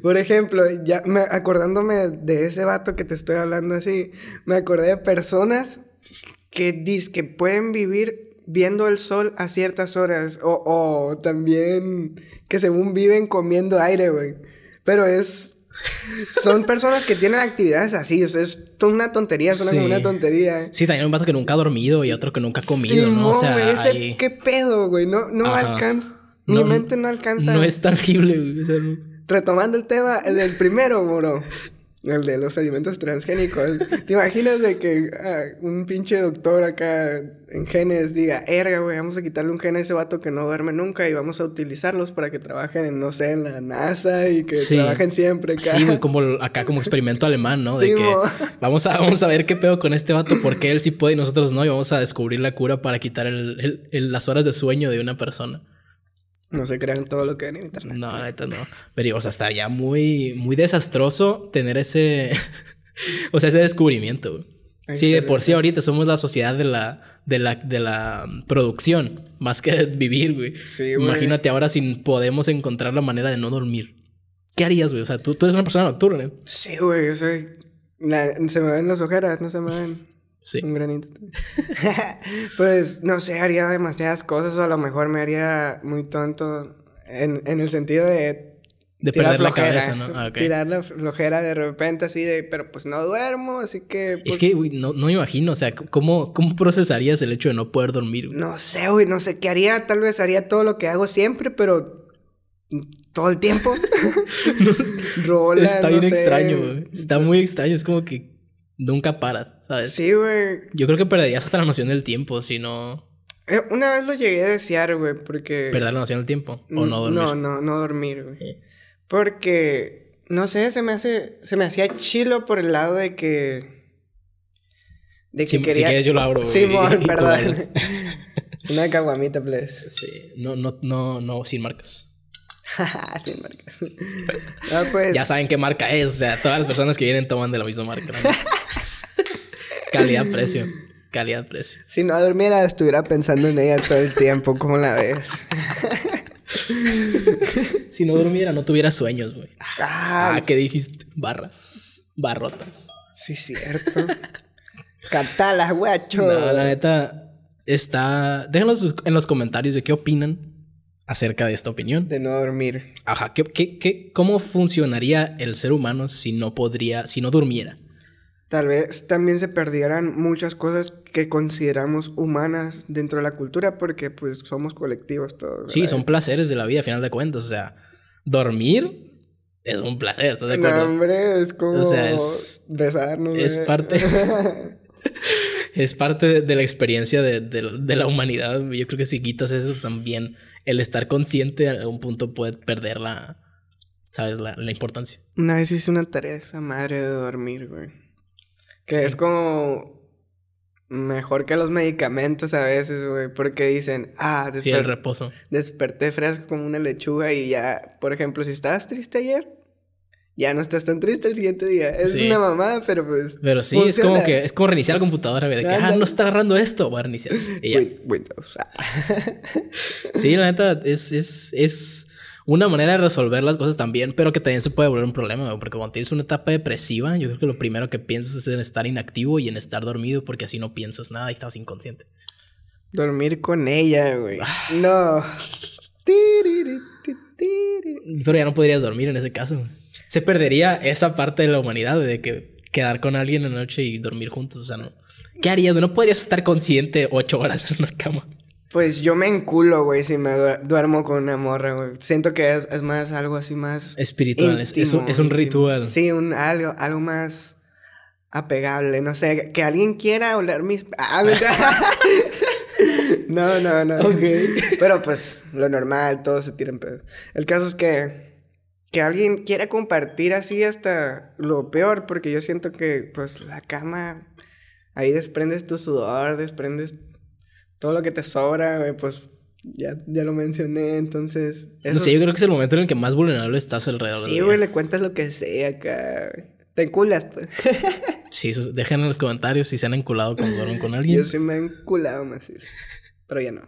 Por ejemplo, ya me, acordándome de ese vato que te estoy hablando así, me acordé de personas que que pueden vivir viendo el sol a ciertas horas o, o también que según viven comiendo aire, güey. Pero es son personas que tienen actividades así, es una tontería, suena como una tontería. Sí, también hay un vato que nunca ha dormido y otro que nunca ha comido, ¿no? O sea, güey, ¿qué pedo, güey? No, no alcanza, mi mente no alcanza. No es tangible, güey. O sea, retomando el tema del primero, bro El de los alimentos transgénicos. ¿Te imaginas de que ah, un pinche doctor acá en genes diga, erga, güey, vamos a quitarle un gen a ese vato que no duerme nunca y vamos a utilizarlos para que trabajen en, no sé, en la NASA y que trabajen siempre acá? Sí, como acá como experimento alemán, ¿no? De que vamos a, vamos a ver qué pedo con este vato, porque él sí puede y nosotros no, y vamos a descubrir la cura para quitar el, las horas de sueño de una persona. No se crean todo lo que ven en internet. No, neta no. Pero, o sea, estaría muy, muy desastroso tener ese. o sea, ese descubrimiento, Sí, de por sí ahorita somos la sociedad de la, de la, de la mm, producción, más que de vivir, güey. Sí, güey. Imagínate ahora si podemos encontrar la manera de no dormir. ¿Qué harías, güey? O sea, tú, tú eres una persona nocturna. ¿eh? Sí, güey, yo soy... se me ven las ojeras, no se me ven. Sí. Un granito. pues no sé, haría demasiadas cosas o a lo mejor me haría muy tonto en, en el sentido de... De tirar perder la cabeza, ¿no? Ah, tirar la flojera de repente así de, pero pues no duermo, así que... Es pues". que, güey, no, no imagino, o sea, ¿cómo, ¿cómo procesarías el hecho de no poder dormir? No sé, güey, no sé qué haría, tal vez haría todo lo que hago siempre, pero todo el tiempo. está bien extraño, güey. Está muy extraño. Es como que, nunca paras, ¿sabes? Sí, güey. Yo creo que perderías hasta la noción del tiempo si no... Eh, una vez lo llegué a desear, güey, porque... ¿Perder la noción del tiempo? ¿O mm, no dormir? No, no, no dormir, güey. Porque, no sé, se me hace... Se me hacía chilo por el lado de que... De que si, quería... Si quieres yo lo abro, güey. Sí, perdón. una caguamita, please. Sí. No, no, no, no, sin marcas. Sin marcas. pues... Ya saben qué marca es, o sea, todas las personas que vienen toman de la misma marca. Calidad-precio. Calidad-precio. Si no durmiera, estuviera pensando en ella todo el tiempo, ¿cómo la ves? si no durmiera, no tuviera sueños, güey. Ah, ah ¿qué dijiste? Barras. Barrotas. Sí, cierto. Cantalas, guacho. No, la neta, está. Déjenos en los comentarios de qué opinan acerca de esta opinión. De no dormir. Ajá, ¿Qué, ¿qué, cómo funcionaría el ser humano si no podría, si no durmiera? Tal vez también se perdieran muchas cosas que consideramos humanas dentro de la cultura porque pues somos colectivos todos. Sí, son placeres de la vida a final de cuentas. O sea, dormir es un placer, ¿estás de acuerdo? hombre, es como besarnos. Es parte... es parte de, la experiencia de, la humanidad. Yo creo que si quitas eso también, el estar consciente a algún punto puede perder la, ¿sabes? La, importancia. Una vez hice una tarea esa madre de dormir, güey. Que es como mejor que los medicamentos a veces, güey, porque dicen, ah, el reposo. Desperté fresco como una lechuga y ya, por ejemplo, si estabas triste ayer, ya no estás tan triste el siguiente día. Es una mamada, pero pues. Pero sí, es como que es como reiniciar la computadora, güey, de que, ah, no está agarrando esto, voy a reiniciar. sí, la neta es es una manera de resolver las cosas también, pero que también se puede volver un problema, porque cuando tienes una etapa depresiva, yo creo que lo primero que piensas es en estar inactivo y en estar dormido, porque así no piensas nada y estás inconsciente. Dormir con ella, güey. Ah. no. Pero ya no podrías dormir en ese caso. Se perdería esa parte de la humanidad, de que quedar con alguien en la noche y dormir juntos, o sea, no. ¿Qué harías? No podrías estar consciente ocho horas en una cama. Pues yo me enculo, güey, si me duermo con una morra, güey. Siento que es, más algo así más... Espiritual, es, un, ritual. Sí, un, algo, algo más apegable, no sé, que alguien quiera oler mis... Ah, no, no, no. Ok. Pero pues lo normal, todos se tiran pedos. El caso es que... Que alguien quiera compartir así hasta lo peor, porque yo siento que pues la cama... Ahí desprendes tu sudor, desprendes todo lo que te sobra, pues ya, ya lo mencioné, entonces... No sé, yo creo que es el momento en el que más vulnerable estás alrededor. de Sí, güey, le cuentas lo que sea acá. Te enculas, pues. sí, dejen en los comentarios si se han enculado cuando duermen con alguien. Yo sí me he enculado más, Pero ya no.